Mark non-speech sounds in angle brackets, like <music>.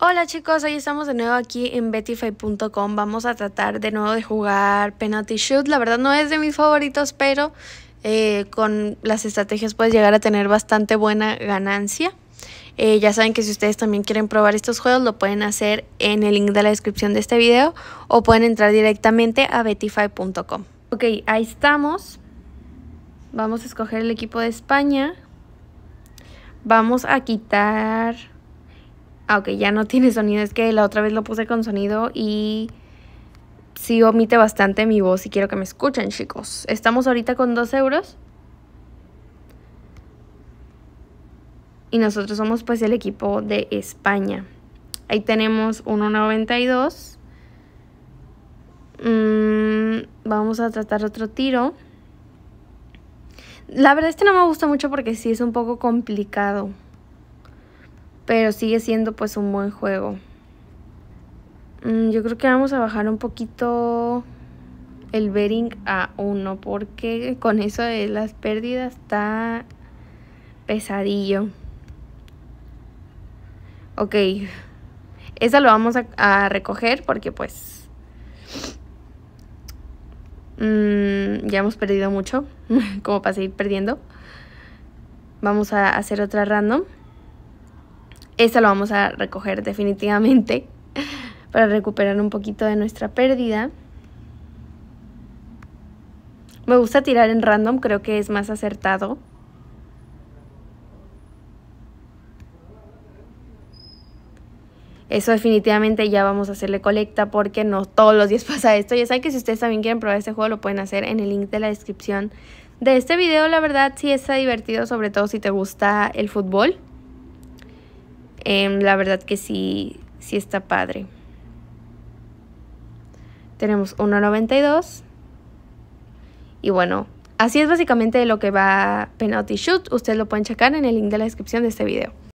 Hola chicos, hoy estamos de nuevo aquí en betify.com. Vamos a tratar de nuevo de jugar penalty shoot. La verdad no es de mis favoritos, pero eh, con las estrategias puedes llegar a tener bastante buena ganancia. Eh, ya saben que si ustedes también quieren probar estos juegos, lo pueden hacer en el link de la descripción de este video o pueden entrar directamente a betify.com. Ok, ahí estamos. Vamos a escoger el equipo de España. Vamos a quitar aunque ah, ya no <laughs> tiene sonido. Es que la otra vez lo puse con sonido y sí omite bastante mi voz y quiero que me escuchen, chicos. Estamos ahorita con 2 euros. Y nosotros somos pues el equipo de España. Ahí tenemos 1.92. Mm, vamos a tratar otro tiro. La verdad este no me gusta mucho porque sí es un poco complicado pero sigue siendo pues un buen juego. Mm, yo creo que vamos a bajar un poquito el bearing a 1 porque con eso de las pérdidas está pesadillo. Ok, esa lo vamos a, recoger porque pues mm, ya hemos perdido mucho, <laughs> como para seguir perdiendo. Vamos a hacer otra random. Esta lo vamos a recoger definitivamente <laughs> para recuperar un poquito de nuestra pérdida. Me gusta tirar en random, creo que es más acertado. Eso definitivamente ya vamos a hacerle colecta porque no todos los días <laughs> pasa esto. Ya saben que si ustedes también quieren probar este juego lo pueden hacer en el link de la descripción de este video. La verdad sí está divertido, sobre todo si te gusta el fútbol. Em, la verdad que sí, sí está padre. Tenemos 1.92. Y bueno, así es básicamente lo que va Penalty Shoot. Ustedes lo pueden checar en el link de la descripción de este video.